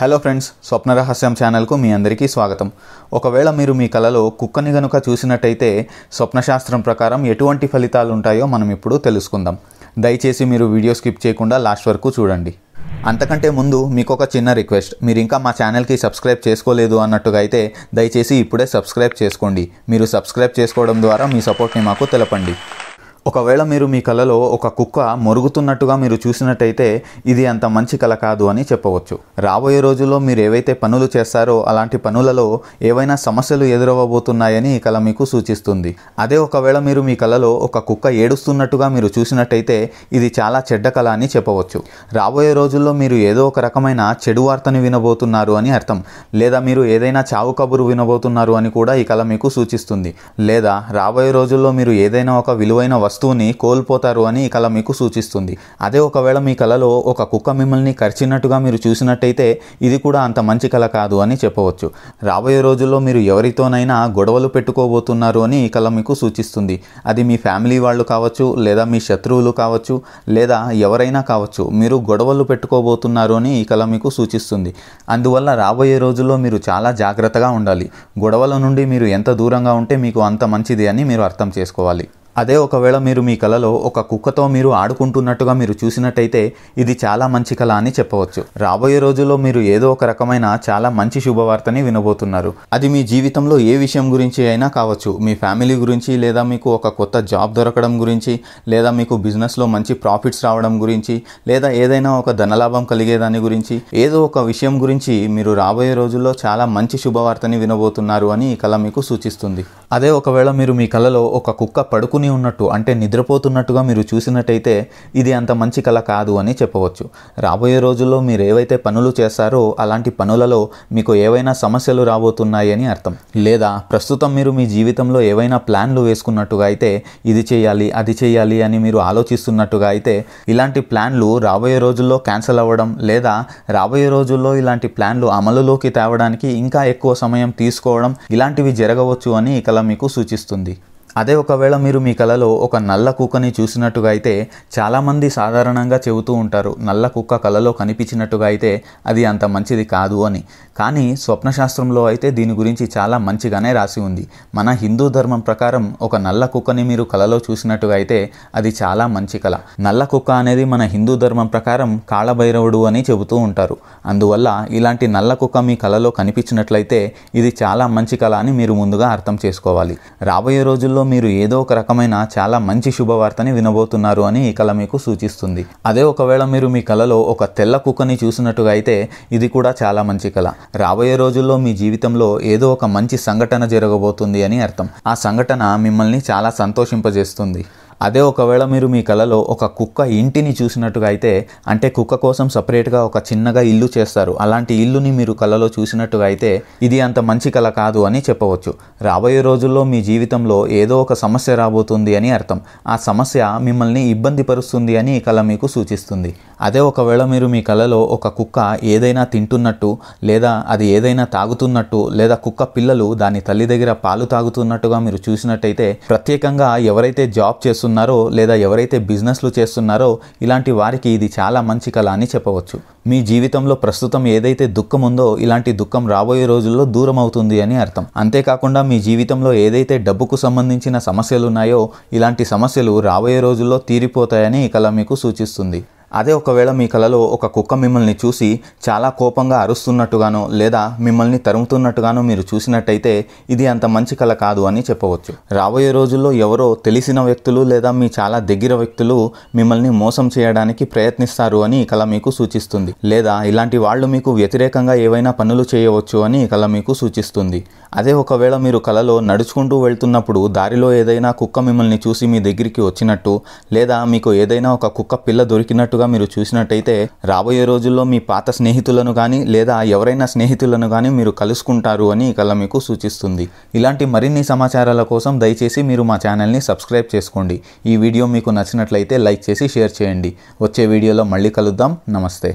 hello friends స్వప్న రహస్యం ఛానల్కు మీ అందరికీ స్వాగతం ఒకవేళ మీరు మీ కలలో కుక్కని గనుక చూసినట్టయితే స్వప్నశాస్త్రం ప్రకారం ఎటువంటి ఫలితాలు ఉంటాయో మనం ఇప్పుడు తెలుసుకుందాం దయచేసి మీరు వీడియో స్కిప్ చేయకుండా లాస్ట్ వరకు చూడండి అంతకంటే ముందు మీకు ఒక చిన్న రిక్వెస్ట్ మీరు ఇంకా మా ఛానల్కి సబ్స్క్రైబ్ చేసుకోలేదు అన్నట్టుగా అయితే దయచేసి ఇప్పుడే సబ్స్క్రైబ్ చేసుకోండి మీరు సబ్స్క్రైబ్ చేసుకోవడం ద్వారా మీ సపోర్ట్ని మాకు తెలపండి ఒకవేళ మీరు మీ కళలో ఒక కుక్క మొరుగుతున్నట్టుగా మీరు చూసినట్టయితే ఇది అంత మంచి కళ కాదు అని చెప్పవచ్చు రాబోయే రోజుల్లో మీరు ఏవైతే పనులు చేస్తారో అలాంటి పనులలో ఏవైనా సమస్యలు ఎదురవ్వబోతున్నాయని ఈ కళ మీకు సూచిస్తుంది అదే ఒకవేళ మీరు మీ కళలో ఒక కుక్క ఏడుస్తున్నట్టుగా మీరు చూసినట్టయితే ఇది చాలా చెడ్డ కళ అని చెప్పవచ్చు రాబోయే రోజుల్లో మీరు ఏదో ఒక రకమైన చెడు వార్తని వినబోతున్నారు అని అర్థం లేదా మీరు ఏదైనా చావు కబురు వినబోతున్నారు అని కూడా ఈ కళ మీకు సూచిస్తుంది లేదా రాబోయే రోజుల్లో మీరు ఏదైనా ఒక విలువైన వస్తువు వస్తువుని కోల్పోతారు అని ఈ కళ మీకు సూచిస్తుంది అదే ఒకవేళ మీ కళలో ఒక కుక్క మిమ్మల్ని కరిచినట్టుగా మీరు చూసినట్టయితే ఇది కూడా అంత మంచి కళ కాదు అని చెప్పవచ్చు రాబోయే రోజుల్లో మీరు ఎవరితోనైనా గొడవలు పెట్టుకోబోతున్నారు అని ఈ కళ మీకు సూచిస్తుంది అది మీ ఫ్యామిలీ వాళ్ళు కావచ్చు లేదా మీ శత్రువులు కావచ్చు లేదా ఎవరైనా కావచ్చు మీరు గొడవలు పెట్టుకోబోతున్నారు అని ఈ కళ మీకు సూచిస్తుంది అందువల్ల రాబోయే రోజుల్లో మీరు చాలా జాగ్రత్తగా ఉండాలి గొడవల నుండి మీరు ఎంత దూరంగా ఉంటే మీకు అంత మంచిది అని మీరు అర్థం చేసుకోవాలి అదే ఒకవేళ మీరు మీ కలలో ఒక కుక్కతో మీరు ఆడుకుంటున్నట్టుగా మీరు చూసినట్టయితే ఇది చాలా మంచి కళ అని చెప్పవచ్చు రాబోయే రోజుల్లో మీరు ఏదో ఒక రకమైన చాలా మంచి శుభవార్తని వినబోతున్నారు అది మీ జీవితంలో ఏ విషయం గురించి అయినా కావచ్చు మీ ఫ్యామిలీ గురించి లేదా మీకు ఒక కొత్త జాబ్ దొరకడం గురించి లేదా మీకు బిజినెస్లో మంచి ప్రాఫిట్స్ రావడం గురించి లేదా ఏదైనా ఒక ధనలాభం కలిగేదాని గురించి ఏదో ఒక విషయం గురించి మీరు రాబోయే రోజుల్లో చాలా మంచి శుభవార్తని వినబోతున్నారు అని ఈ కళ మీకు సూచిస్తుంది అదే ఒకవేళ మీరు మీ కళలో ఒక కుక్క పడుకుని పడుకొని ఉన్నట్టు అంటే నిద్రపోతున్నట్టుగా మీరు చూసినట్టయితే ఇది అంత మంచి కళ కాదు అని చెప్పవచ్చు రాబోయే రోజుల్లో మీరు ఏవైతే పనులు చేస్తారో అలాంటి పనులలో మీకు ఏవైనా సమస్యలు రాబోతున్నాయని అర్థం లేదా ప్రస్తుతం మీరు మీ జీవితంలో ఏవైనా ప్లాన్లు వేసుకున్నట్టుగా అయితే ఇది చేయాలి అది చేయాలి అని మీరు ఆలోచిస్తున్నట్టుగా అయితే ఇలాంటి ప్లాన్లు రాబోయే రోజుల్లో క్యాన్సిల్ అవ్వడం లేదా రాబోయే రోజుల్లో ఇలాంటి ప్లాన్లు అమలులోకి తేవడానికి ఇంకా ఎక్కువ సమయం తీసుకోవడం ఇలాంటివి జరగవచ్చు అని ఈ కళ మీకు సూచిస్తుంది అదే ఒకవేళ మీరు మీ కలలో ఒక నల్ల కుక్కని చూసినట్టుగా అయితే చాలామంది సాధారణంగా చెబుతూ ఉంటారు నల్ల కుక్క కలలో కనిపించినట్టుగా అయితే అది అంత మంచిది కాదు అని కానీ స్వప్నశాస్త్రంలో అయితే దీని గురించి చాలా మంచిగానే రాసి ఉంది మన హిందూ ధర్మం ప్రకారం ఒక నల్ల కుక్కని మీరు కలలో చూసినట్టుగా అయితే అది చాలా మంచి కళ నల్ల కుక్క అనేది మన హిందూ ధర్మం ప్రకారం కాళభైరవుడు అని చెబుతూ ఉంటారు అందువల్ల ఇలాంటి నల్ల కుక్క మీ కలలో కనిపించినట్లయితే ఇది చాలా మంచి కళ అని మీరు ముందుగా అర్థం చేసుకోవాలి రాబోయే రోజుల్లో మీరు ఏదో ఒక రకమైన చాలా మంచి శుభవార్తని వినబోతున్నారు అని ఈ కళ మీకు సూచిస్తుంది అదే ఒకవేళ మీరు మీ కలలో ఒక తెల్ల కుక్కని చూసినట్టుగా అయితే ఇది కూడా చాలా మంచి కళ రాబోయే రోజుల్లో మీ జీవితంలో ఏదో ఒక మంచి సంఘటన జరగబోతుంది అని అర్థం ఆ సంఘటన మిమ్మల్ని చాలా సంతోషింపజేస్తుంది అదే ఒకవేళ మీరు మీ కలలో ఒక కుక్క ఇంటిని చూసినట్టుగా అయితే అంటే కుక్క కోసం సపరేట్గా ఒక చిన్నగా ఇల్లు చేస్తారు అలాంటి ఇల్లుని మీరు కలలో చూసినట్టుగా అయితే ఇది అంత మంచి కళ కాదు అని చెప్పవచ్చు రాబోయే రోజుల్లో మీ జీవితంలో ఏదో ఒక సమస్య రాబోతుంది అని అర్థం ఆ సమస్య మిమ్మల్ని ఇబ్బంది పరుస్తుంది అని ఈ కళ మీకు సూచిస్తుంది అదే ఒకవేళ మీరు మీ కలలో ఒక కుక్క ఏదైనా తింటున్నట్టు లేదా అది ఏదైనా తాగుతున్నట్టు లేదా కుక్క పిల్లలు దాని తల్లి దగ్గర పాలు తాగుతున్నట్టుగా మీరు చూసినట్టయితే ప్రత్యేకంగా ఎవరైతే జాబ్ చేస్తున్నారు చేస్తున్నారో లేదా ఎవరైతే బిజినెస్లు చేస్తున్నారో ఇలాంటి వారికి ఇది చాలా మంచి కళ అని చెప్పవచ్చు మీ జీవితంలో ప్రస్తుతం ఏదైతే దుఃఖం ఉందో ఇలాంటి దుఃఖం రాబోయే రోజుల్లో దూరం అవుతుంది అని అర్థం అంతేకాకుండా మీ జీవితంలో ఏదైతే డబ్బుకు సంబంధించిన సమస్యలు ఉన్నాయో ఇలాంటి సమస్యలు రాబోయే రోజుల్లో తీరిపోతాయని ఈ కళ మీకు సూచిస్తుంది అదే ఒకవేళ మీ కలలో ఒక కుక్క మిమ్మల్ని చూసి చాలా కోపంగా అరుస్తున్నట్టుగానో లేదా మిమ్మల్ని తరుముతున్నట్టుగానో మీరు చూసినట్టయితే ఇది అంత మంచి కళ కాదు అని చెప్పవచ్చు రాబోయే రోజుల్లో ఎవరో తెలిసిన వ్యక్తులు లేదా మీ చాలా దగ్గర వ్యక్తులు మిమ్మల్ని మోసం చేయడానికి ప్రయత్నిస్తారు అని ఈ కళ మీకు సూచిస్తుంది లేదా ఇలాంటి వాళ్ళు మీకు వ్యతిరేకంగా ఏవైనా పనులు చేయవచ్చు అని ఈ కళ మీకు సూచిస్తుంది అదే ఒకవేళ మీరు కలలో నడుచుకుంటూ వెళ్తున్నప్పుడు దారిలో ఏదైనా కుక్క మిమ్మల్ని చూసి మీ దగ్గరికి వచ్చినట్టు లేదా మీకు ఏదైనా ఒక కుక్క పిల్ల దొరికినట్టు చెప్పినట్టుగా మీరు చూసినట్టయితే రాబోయే రోజుల్లో మీ పాత స్నేహితులను కానీ లేదా ఎవరైనా స్నేహితులను కానీ మీరు కలుసుకుంటారు అని కళ మీకు సూచిస్తుంది ఇలాంటి మరిన్ని సమాచారాల కోసం దయచేసి మీరు మా ఛానల్ని సబ్స్క్రైబ్ చేసుకోండి ఈ వీడియో మీకు నచ్చినట్లయితే లైక్ చేసి షేర్ చేయండి వచ్చే వీడియోలో మళ్ళీ కలుద్దాం నమస్తే